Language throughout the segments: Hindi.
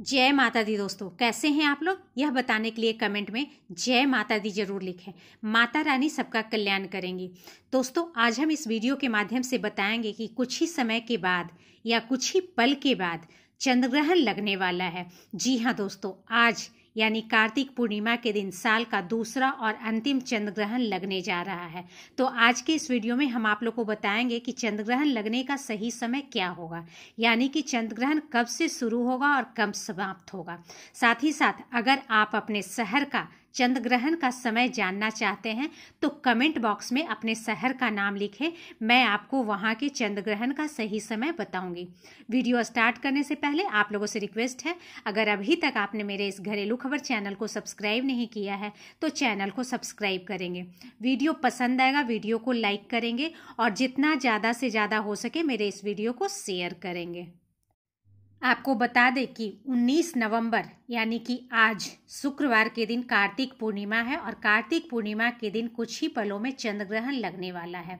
जय माता दी दोस्तों कैसे हैं आप लोग यह बताने के लिए कमेंट में जय माता दी जरूर लिखें माता रानी सबका कल्याण करेंगी दोस्तों आज हम इस वीडियो के माध्यम से बताएंगे कि कुछ ही समय के बाद या कुछ ही पल के बाद चंद्रग्रहण लगने वाला है जी हाँ दोस्तों आज यानी कार्तिक पूर्णिमा के दिन साल का दूसरा और अंतिम चंद्र ग्रहण लगने जा रहा है तो आज के इस वीडियो में हम आप लोग को बताएंगे कि चंद्र ग्रहण लगने का सही समय क्या होगा यानी कि चंद्र ग्रहण कब से शुरू होगा और कब समाप्त होगा साथ ही साथ अगर आप अपने शहर का चंद्र ग्रहण का समय जानना चाहते हैं तो कमेंट बॉक्स में अपने शहर का नाम लिखें मैं आपको वहाँ के चंद्र ग्रहण का सही समय बताऊंगी वीडियो स्टार्ट करने से पहले आप लोगों से रिक्वेस्ट है अगर अभी तक आपने मेरे इस घरेलू खबर चैनल को सब्सक्राइब नहीं किया है तो चैनल को सब्सक्राइब करेंगे वीडियो पसंद आएगा वीडियो को लाइक करेंगे और जितना ज़्यादा से ज़्यादा हो सके मेरे इस वीडियो को शेयर करेंगे आपको बता दें कि 19 नवंबर यानी कि आज शुक्रवार के दिन कार्तिक पूर्णिमा है और कार्तिक पूर्णिमा के दिन कुछ ही पलों में चंद्र ग्रहण लगने वाला है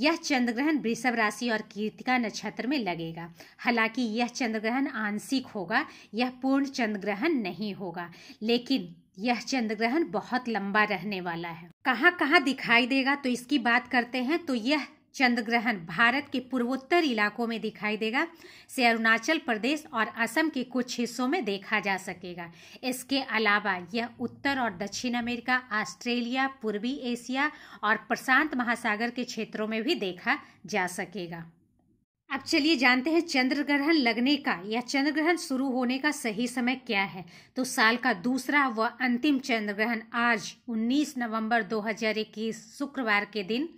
यह चंद्र ग्रहण वृषभ राशि और कीर्तिका नक्षत्र में लगेगा हालांकि यह चंद्र ग्रहण आंशिक होगा यह पूर्ण चंद्र ग्रहण नहीं होगा लेकिन यह चंद्र ग्रहण बहुत लंबा रहने वाला है कहाँ कहाँ दिखाई देगा तो इसकी बात करते हैं तो यह चंद्र ग्रहण भारत के पूर्वोत्तर इलाकों में दिखाई देगा से अरुणाचल प्रदेश और असम के कुछ हिस्सों में देखा जा सकेगा इसके अलावा यह उत्तर और दक्षिण अमेरिका ऑस्ट्रेलिया पूर्वी एशिया और प्रशांत महासागर के क्षेत्रों में भी देखा जा सकेगा अब चलिए जानते हैं चंद्र ग्रहण लगने का या चंद्र ग्रहण शुरू होने का सही समय क्या है तो साल का दूसरा व अंतिम चंद्र ग्रहण आज 19 नवंबर 2021 शुक्रवार के दिन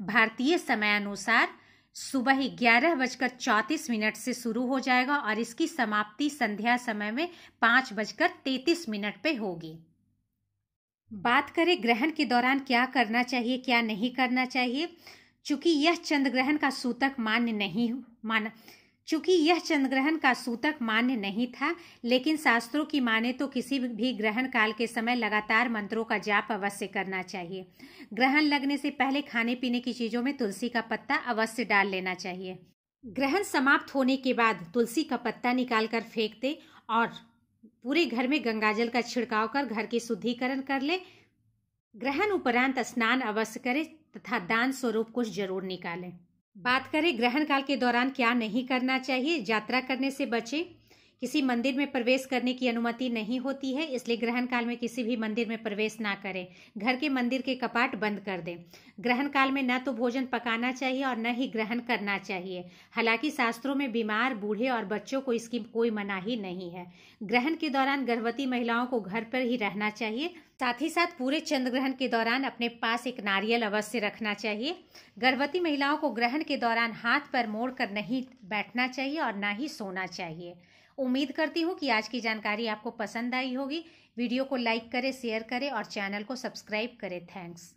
भारतीय समयानुसार सुबह ग्यारह बजकर चौंतीस मिनट से शुरू हो जाएगा और इसकी समाप्ति संध्या समय में पाँच बजकर तैतीस मिनट पे होगी बात करें ग्रहण के दौरान क्या करना चाहिए क्या नहीं करना चाहिए चूंकि यह चंद्र ग्रहण का सूतक मान्य नहीं मान चूंकि यह चंद्रग्रहण का सूतक मान्य नहीं था लेकिन शास्त्रों की माने तो किसी भी ग्रहण काल के समय लगातार मंत्रों का जाप अवश्य करना चाहिए ग्रहण लगने से पहले खाने पीने की चीजों में तुलसी का पत्ता अवश्य डाल लेना चाहिए ग्रहण समाप्त होने के बाद तुलसी का पत्ता निकालकर फेंक दे और पूरे घर में गंगाजल का छिड़काव कर घर के शुद्धिकरण कर ले ग्रहण उपरांत स्नान अवश्य करें तथा दान स्वरूप कुछ जरूर निकालें बात करें ग्रहण काल के दौरान क्या नहीं करना चाहिए यात्रा करने से बचें किसी मंदिर में प्रवेश करने की अनुमति नहीं होती है इसलिए ग्रहण काल में किसी भी मंदिर में प्रवेश ना करें घर के मंदिर के कपाट बंद कर दें ग्रहण काल में न तो भोजन पकाना चाहिए और न ही ग्रहण करना चाहिए हालांकि शास्त्रों में बीमार बूढ़े और बच्चों को इसकी कोई मनाही नहीं है ग्रहण के दौरान गर्भवती महिलाओं को घर पर ही रहना चाहिए साथ ही साथ पूरे चंद्र ग्रहण के दौरान अपने पास एक नारियल अवश्य रखना चाहिए गर्भवती महिलाओं को ग्रहण के दौरान हाथ पर मोड़ कर नहीं बैठना चाहिए और न ही सोना चाहिए उम्मीद करती हूँ कि आज की जानकारी आपको पसंद आई होगी वीडियो को लाइक करें शेयर करें और चैनल को सब्सक्राइब करें थैंक्स